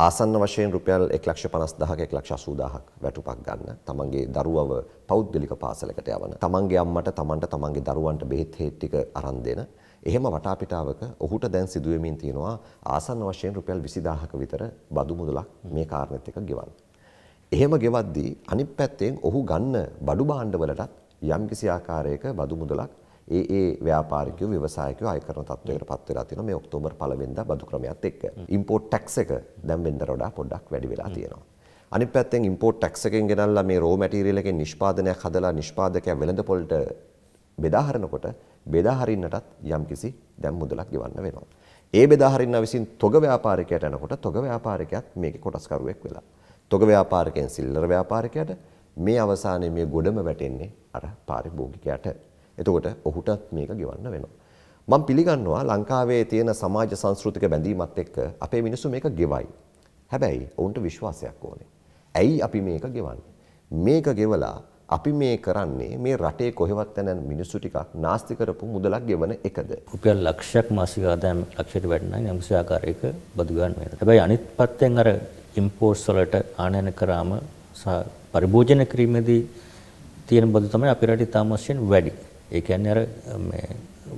ආසන්න වශයෙන් රුපියල් 1,50,000ක 1,80,000ක් වැටුපක් ගන්න. තමන්ගේ දරුවව පෞද්ගලික පාසලකට යවන. තමන්ගේ අම්මට තමන්ට තමන්ගේ දරුවන්ට බෙහෙත් හේත් ටික අරන් දෙන. එහෙම වටාපිටාවක ඔහුට දැන් සිදුවෙමින් තියෙනවා ආසන්න වශයෙන් රුපියල් 20000ක විතර බදු මුදලක් මේ කාරණෙත් එක්ක ගෙවන්න. එහෙම ගෙවද්දී අනිත් පැත්තෙන් ඔහු ගන්න බඩු භාණ්ඩවලටත් යම්කිසි ආකාරයක බදු මුදලක් ඒ ඒ ව්‍යාපාරිකයෝ ව්‍යවසායකයෝ අය කරන තත්ත්වයකට පත් වෙලා තියෙනවා මේ ඔක්තෝබර් පළවෙනිදා බදු ක්‍රමයක් එක්ක. ඉම්පෝට් ටැක්ස් එක දැන් වෙනතර වඩා පොඩ්ඩක් වැඩි වෙලා තියෙනවා. අනිත් පැත්තෙන් ඉම්පෝට් ටැක්ස් එකෙන් ගෙනල්ලා මේ රෝ මැටීරියල් එකේ නිෂ්පාදනයක් හදලා නිෂ්පාදකයා වෙළඳ පොළට බෙදා හරිනකොට බෙදා හරින්නටත් යම්කිසි දැන් මුදලක් ගෙවන්න වෙනවා. ඒ බෙදා හරින්න විසින් තොග ව්‍යාපාරිකයට යනකොට තොග ව්‍යාපාරිකයාත් මේකේ කොටස්කරුවෙක් වෙලා. තොග ව්‍යාපාරිකයෙන් සිල්ලර ව්‍යාපාරිකයට මේ අවසානයේ මේ ගොඩම වැටෙන්නේ අර පාරිභෝගිකයාට. එතකොට ඔහුටත් මේක ගෙවන්න වෙනවා. මම පිළිගන්නවා ලංකාවේ තියෙන සමාජ සංස්කෘතික බැඳීමත් එක්ක අපේ මිනිස්සු මේක ගෙවයි. හැබැයි ඔවුන්ට විශ්වාසයක් ඕනේ. ඇයි අපි මේක ගෙවන්නේ? මේක ගෙවලා අපි මේ කරන්නේ මේ රටේ කොහෙවත් යන මිනිස්සු ටිකක් නාස්ති කරපු මුදලක් ගෙවන එකද රුපියල් ලක්ෂයක් මාසික ආදායම් ලක්ෂයට වැටෙනයි යම්කිසි ආකාරයක බදු ගන්න වෙනවා. හැබැයි අනිත් පැත්තෙන් අර ඉම්පෝර්ට්ස් වලට ආනයන කරාම පරිභෝජන කිරීමේදී තියෙන බදු තමයි අපේ රටේ තාම වශයෙන් වැඩි. ඒ කියන්නේ අර මේ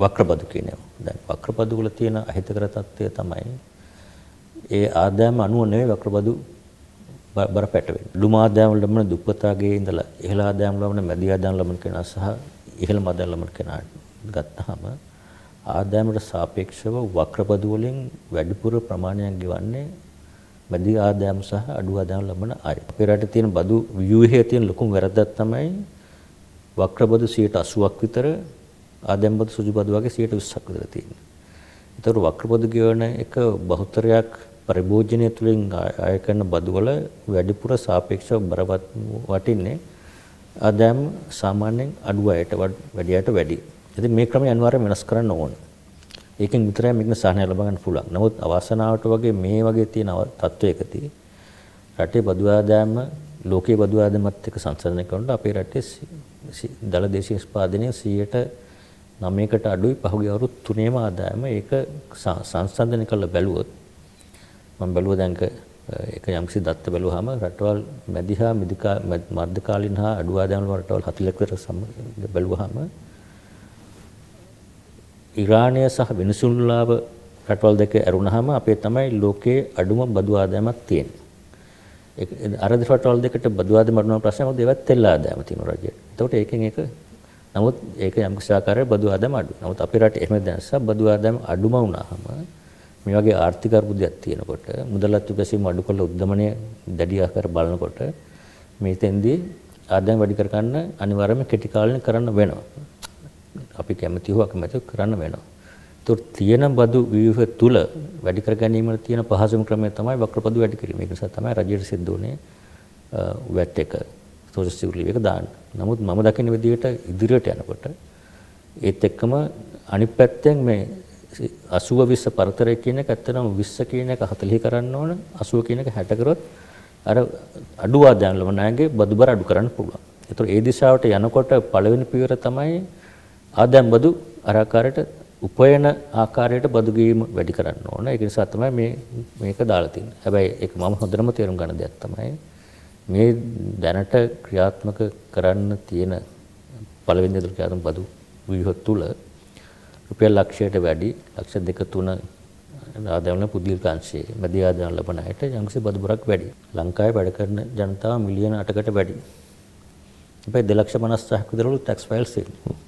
වක්‍රපදු කියනවා. දැන් වක්‍රපදු වල තියෙන අහිතකර తত্ত্বය තමයි ඒ ආදායම අනුව නෙවෙයි වක්‍රපදු බරපැට වෙන්නේ. ලුම ආදායම වල ලබන දුප්පතාගේ ඉඳලා ඉහළ ආදායම ලබන මැදි ආදායම ලබන කෙනා සහ ඉහළ මධ්‍යම ලබන කෙනා ගත්තාම ආදායමට සාපේක්ෂව වක්‍රපදු වලින් වැඩිපුර ප්‍රමාණයක් ගෙවන්නේ මැදි ආදායම සහ අඩු ආදායම ලබන අය. අපේ රටේ තියෙන බදු ව්‍යුහයේ තියෙන ලොකුම වැරද්දක් තමයි වක්‍රබද 180ක් විතර ආදම්බද සුජුබද වගේ 120ක් විතර තියෙනවා. ඒතර වක්‍රබද කියන එක බහුතරයක් පරිභෝජනය තුළින් අය කරන බදවල වැඩිපුර සාපේක්ෂව බරවත් වටින්නේ ආදම් සාමාන්‍යයෙන් අඩු අයට වැඩි අයට වැඩි. ඉතින් මේ ක්‍රමය අනිවාර්යයෙන් වෙනස් කරන්න ඕන. ඒකෙන් විතරයි මේක සාහනය ලබා ගන්න පුළුවන්. නමුත් අවාසනාවට වගේ මේ වගේ තියෙන තත්ත්වයකදී රටේ බදු ආදායම ලෝකයේ බදු ආදමත් එක්ක සංසරණය කරනකොට අපේ රටේ දළ දේශීය නිෂ්පාදනය 9%කට අඩුයි පහුගිය අවුරුදු තුනේම ආදායම ඒක සංසන්දනය කරලා බැලුවොත් මම බැලුවා දැන් ඒක යම්කිසි දත්ත බැලුවාම රටවල් මැදිහා මිදිකා මධ්‍ය කාලීන හා අඩු ආදායම් රටවල් 40 කට සම්බන්ධ බැලුවාම ඉරානය සහ වෙනසුන්ලාව රටවල් දෙක ඇරුණාම අපේ තමයි ලෝකයේ අඩුම බදු ආදායමක් තියෙන්නේ අර දෙපටවල් දෙකට බදුවාද මරණ ප්‍රශ්නය මොකද ඒවත් තෙල්ලා ආදායම තියෙන රජයට. එතකොට ඒකෙන් ඒක නමුත් ඒක යම් කිසි ආකාරයක බදුවාදම අඩු. නමුත් අපේ රටේ එහෙම දැනස බදුවාදම අඩුම වුණාම මේ වගේ ආර්ථික අර්බුදයක් තියෙනකොට මුදලත් උපැසීම අඩු කරලා උද්දමනය දැඩි ආකාර බලනකොට මේ තෙන්දී ආදායම වැඩි කර ගන්න අනිවාර්යයෙන්ම කෙටි කාලෙන් කරන්න වෙනවා. අපි කැමති හෝ අකමැති කරන්න වෙනවා. ඒතොර තියෙන බදු ව්‍යුහ තුල වැඩි කර ගැනීමට තියෙන පහසුම ක්‍රමය තමයි වක්‍රපදු වැඩි කිරීම. ඒක නිසා තමයි රජයට සිද්ධ වුණේ වැට් එක සෝසසිකුලි එක දාන්න. නමුත් මම දකින විදිහට ඉදිරියට යනකොට ඒත් එක්කම අනිත් පැත්තෙන් මේ 80 20 පරතරය කියන එක ඇත්තනම් 20 කියන එක 40 කරන්න ඕන 80 කියන එක 60 කරොත් අර අඩු ආදායම් ළමනාගේ බදුබර අඩු කරන්න පුළුවන්. ඒතර ඒ දිශාවට යනකොට පළවෙනි පියවර තමයි ආදායම් බදු අර ආකාරයට උපයන ආකාරයට බදු ගැනීම වැඩි කරන්න ඕන. ඒක නිසා තමයි මේ මේක දාලා තින්නේ. හැබැයි ඒක මම හොඳටම තේරුම් ගන්න දෙයක් තමයි මේ දැනට ක්‍රියාත්මක කරන්න තියෙන පළවෙනි දේ ක්‍රියාත්මක බදු ව්‍යුහ තුල රුපියල් ලක්ෂයට වැඩි ලක්ෂ දෙක තුන ආදායම් පුද්ගලිකාංශයේ මැද ආදායම් ලබන අයට යම්කිසි බදුබරක් වැඩි. ලංකාවේ වැඩ කරන ජනතාව මිලියන 8කට වැඩි. හැබැයි 2 ලක්ෂ 50000ක් විතර ටැක්ස් ෆයිල්ස් තියෙනවා.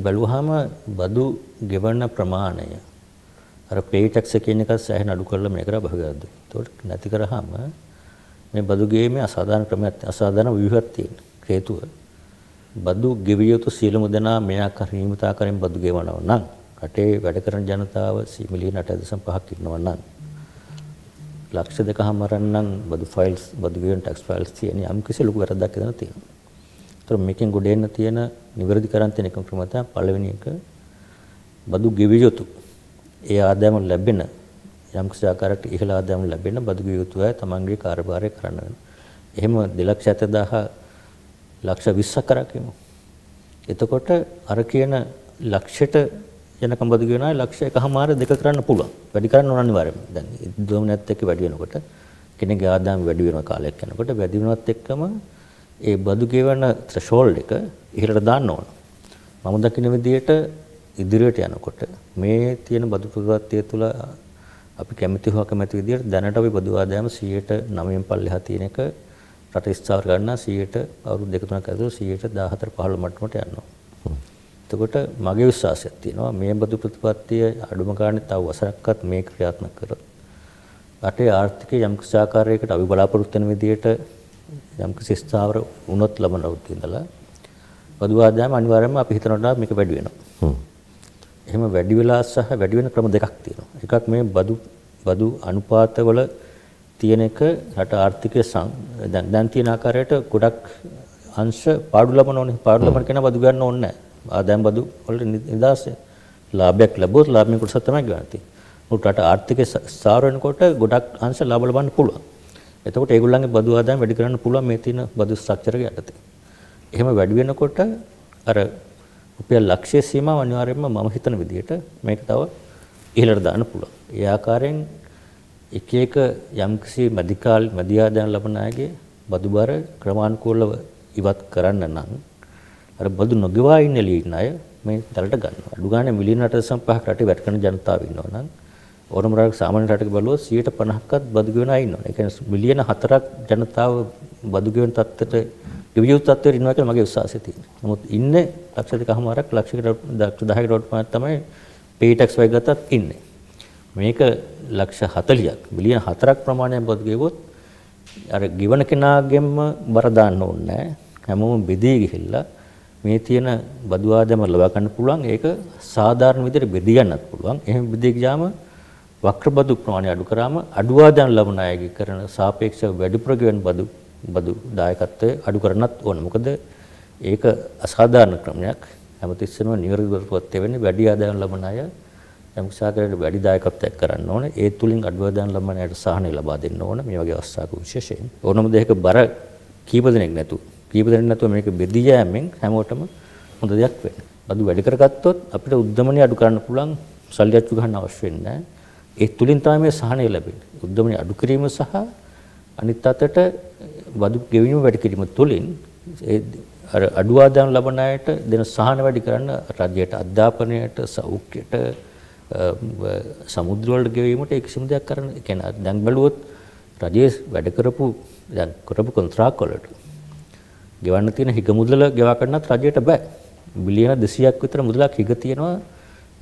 බැලුවාම බදු ගෙවන්න ප්‍රමාණය අර පේ ටැක්ස් කියන එක සෑහෙන අඩු කරලා මේකට බහගද්දු. ඒකට නැති කරාම මේ බදු ගේීමේ අසාධාරණ ක්‍රමයක් අසාධාරණ ව්‍යුහයක් තියෙන හේතුව බදු ගෙවිය යුතු සියලුම දෙනා මේ ආකාර හිමිතා කරමින් බදු ගෙවනවා නම් රටේ වැඩ කරන ජනතාව මිලියන 8.5ක් ඉන්නවා නම් ලක්ෂ දෙකම රන්නම් බදු ෆයිල්ස් බදු ගෙවන ටැක්ස් ෆයිල්ස් තියෙන යම් කිසි ලොකු වැරද්දක් එතන තියෙනවා. ඒතර මේකෙන් ගොඩ එන්න තියෙන නිවැරදි කරන් තියෙන එකම ක්‍රම තමයි පළවෙනි එක බදු ගෙවිය යුතු. ඒ ආදායම ලැබෙන යම් කිසි ආකාරයකට ඉහළ ආදායම ලැබෙන බදු ගෙවිය යුතු අය තමන්ගේ කාර්යභාරය කරන්න වෙනවා. එහෙම 270000 ලක්ෂ 20ක් කරා කියමු. එතකොට අර කියන ලක්ෂයට යනකම් බදු ගෙවන අය ලක්ෂ එකමාර දෙක කරන්න පුළුවන්. වැඩි කරන්න ඕන අනිවාර්යයෙන්ම. දැන් දොමනත් එක්ක වැඩි වෙනකොට කෙනෙක්ගේ ආදායම වැඩි වෙන කාලයක් යනකොට වැඩි වෙනවත් එක්කම ඒ බදු ගෙවන ත්‍රෙෂෝල්ඩ් එක ඉහළට දාන්න ඕන. මම දකින විදිහට ඉදිරියට යනකොට මේ තියෙන බදු ප්‍රතිපත්තිය තුළ අපි කැමති හොක කැමති විදිහට දැනට අපි බදු ආදායම 109න් පල්ලෙහා තියෙන එක රට ස්ථාවර ගන්නා 100ට අවුරුදු දෙක තුනක් ඇතුළත 114 15 මට්ටමට යනවා. එතකොට මගේ විශ්වාසයක් තියෙනවා මේ බදු ප්‍රතිපත්තිය අඩුම ගානේ තව වසරක්වත් මේ ක්‍රියාත්මක කරොත් රටේ ආර්ථිකය යම් කිසි ආකාරයකට අපි බලාපොරොත්තු වෙන විදිහට යම්කිසි ස්ථාවර වුණොත් ලබන අවුත් ඉඳලා වදුවාදාම අනිවාර්යයෙන්ම අපි හිතනට මේක වැඩි වෙනවා. එහෙම වැඩි වෙලා සහ වැඩි වෙන ක්‍රම දෙකක් තියෙනවා. එකක් මේ බදු බදු අනුපාතවල තියෙන එක රට ආර්ථිකය දැන් දැන් තියෙන ආකාරයට ගොඩක් අංශ පාඩු ලබන ඕනේ. පාඩු ලබන කෙනා බදු ගන්න ඕනේ නැහැ. ආදායම් බදු වල නිදාස ලාභයක් ලැබුවොත් ලාභයෙන් කොටසක් තමයි ගන්න තියෙන්නේ. උට රට ආර්ථිකය සාර වෙනකොට ගොඩක් අංශ ලාභ ලබන්න පුළුවන්. එතකොට ඒගොල්ලන්ගේ බදු ආදායම වැඩි කරන්න පුළුවන් මේ තියෙන බදු ස්ට්‍රක්චර් එක යටතේ. එහෙම වැඩි වෙනකොට අර රුපියල් ලක්ෂය සීමාව අනිවාර්යයෙන්ම මම හිතන විදිහට මේක තව ඉහළට දාන්න පුළුවන්. ඒ ආකාරයෙන් එක එක යම්කිසි මැදිකාල් මැදි ආදායම් ලබන අයගේ බදු බර ක්‍රමානුකූලව ඉවත් කරන්න නම් අර බදු නොගෙවා ඉන්න ලීන අය මේ දැලට ගන්නවා. අඩු ගානේ මිලියන 8.5ක් රටේ වැඩ කරන ජනතාව ඉන්නවා නම් ඕනම රටක සාමාන්‍ය රටක බැලුවොත් 150ක්වත් බදුග වෙනා ඉන්නවා. ඒ කියන්නේ මිලියන 4ක් ජනතාව බදුග වෙන තත්ත්වයට විවිධ තත්ත්වයට ඉන්නවා කියලා මගේ විශ්වාසය තියෙනවා. නමුත් ඉන්නේ ලක්ෂ දෙකමාරක් ලක්ෂ 10කට වඩා තමයි pay tax වගේ ගතත් ඉන්නේ. මේක ලක්ෂ 40ක් මිලියන 4ක් ප්‍රමාණයක් බදු ගෙවුවොත් අර ගිවන කෙනාගෙන්ම බර දාන්න ඕනේ හැමෝම බෙදී ගිහිල්ලා මේ තියෙන බදු ආදායම ලබා ගන්න පුළුවන් ඒක සාධාරණ විදිහට බෙදී ගන්නත් පුළුවන් එහෙම බෙදී ගියාම වක්‍ර බදු ප්‍රමාණය අඩු කරාම අඩුවාදන් ලබන අයගේ කරන සාපේක්ෂව වැඩි ප්‍රගවන් බදු බදු දායකත්වය අඩු කරන්නත් ඕන. මොකද ඒක අසාධාරණ ක්‍රමයක්. හැමතිස්සෙම නිවැරදි බදුපත් වෙන්නේ වැඩි ආදායම් ලබන අය යම්සාකරයට වැඩි දායකත්වයක් කරන්න ඕන. ඒ තුලින් අඩුවාදන් ලබන අයට සහනය ලබා දෙන්න ඕන. මේ වගේ අවස්ථාවක විශේෂයෙන් ඕනම දෙයක බර කීප දෙනෙක් නැතු. කීප දෙනෙක් නැතුව මේක බෙදී යෑමෙන් හැමෝටම හොඳ දෙයක් වෙන්නේ. බදු වැඩි කරගත්තොත් අපිට උද්දමනය අඩු කරන්න පුළුවන් සල්ලි අච්චු ගන්න අවශ්‍ය වෙන්නේ නැහැ. ඒ තුලින් තමයි මේ සහනය ලැබෙන්නේ. උද්දමනය අඩු කිරීම සහ අනිත් අතට වදු ගෙවීම වැඩි කිරීම තුලින් ඒ අර අඩු ආදායම් ලබන අයට දෙන සහන වැඩි කරන්න රජයට අධ්‍යාපනයට සෞඛ්‍යයට සමුද්‍ර වලට ගෙවීමට ඒ කිසිම දෙයක් කරන්න ඒ කියන්නේ දැන් බැලුවොත් රජයේ වැඩ කරපු දැන් කරපු කොන්ත්‍රාත් වලට ගෙවන්න තියෙන හිග මුදල ගෙවා ගන්නත් රජයට බෑ බිලියන 200ක් විතර මුදලක් හිග තියෙනවා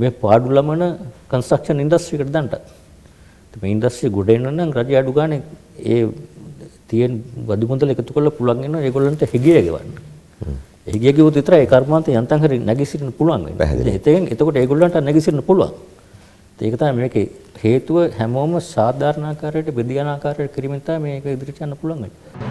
මේ පාඩු ළමන කන්ස්ට්‍රක්ෂන් ඉන්ඩස්ට්‍රි එකට දාන්න. මේ ඉන්ඩස්ට්‍රි ගොඩ එන්න නම් රජය අඩු ගානේ ඒ තියෙන වදු මුදල එකතු කරලා පුළුවන් වෙනවා ඒගොල්ලන්ට හිගිය ගෙවන්න. හිගිය ගෙවුවොත් විතරයි ඒ කර්මාන්තය යන්තම් හරි නැගී සිටින්න පුළුවන් වෙන්නේ. ඒකෙන් එතකොට ඒගොල්ලන්ට නැගී සිටින්න පුළුවන්. ඒක තමයි මේකේ හේතුව හැමෝම සාධාරණ ආකාරයට බෙදී යන ආකාරයට කිරීමෙන් තමයි මේක ඉදිරියට යන්න පුළුවන් වෙන්නේ.